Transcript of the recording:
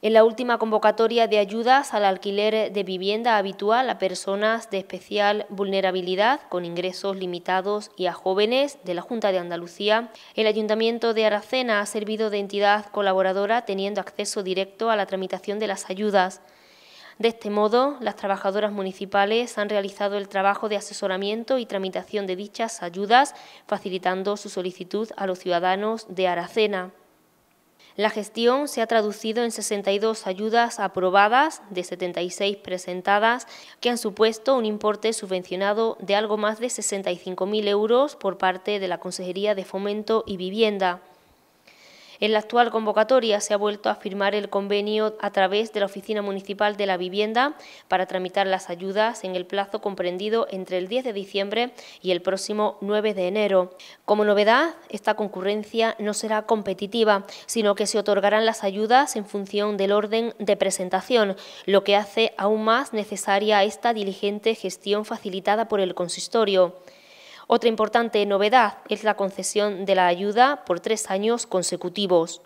en la última convocatoria de ayudas al alquiler de vivienda habitual a personas de especial vulnerabilidad con ingresos limitados y a jóvenes de la Junta de Andalucía, el Ayuntamiento de Aracena ha servido de entidad colaboradora teniendo acceso directo a la tramitación de las ayudas. De este modo, las trabajadoras municipales han realizado el trabajo de asesoramiento y tramitación de dichas ayudas, facilitando su solicitud a los ciudadanos de Aracena. La gestión se ha traducido en 62 ayudas aprobadas de 76 presentadas, que han supuesto un importe subvencionado de algo más de 65.000 euros por parte de la Consejería de Fomento y Vivienda. En la actual convocatoria se ha vuelto a firmar el convenio a través de la Oficina Municipal de la Vivienda para tramitar las ayudas en el plazo comprendido entre el 10 de diciembre y el próximo 9 de enero. Como novedad, esta concurrencia no será competitiva, sino que se otorgarán las ayudas en función del orden de presentación, lo que hace aún más necesaria esta diligente gestión facilitada por el consistorio. Otra importante novedad es la concesión de la ayuda por tres años consecutivos.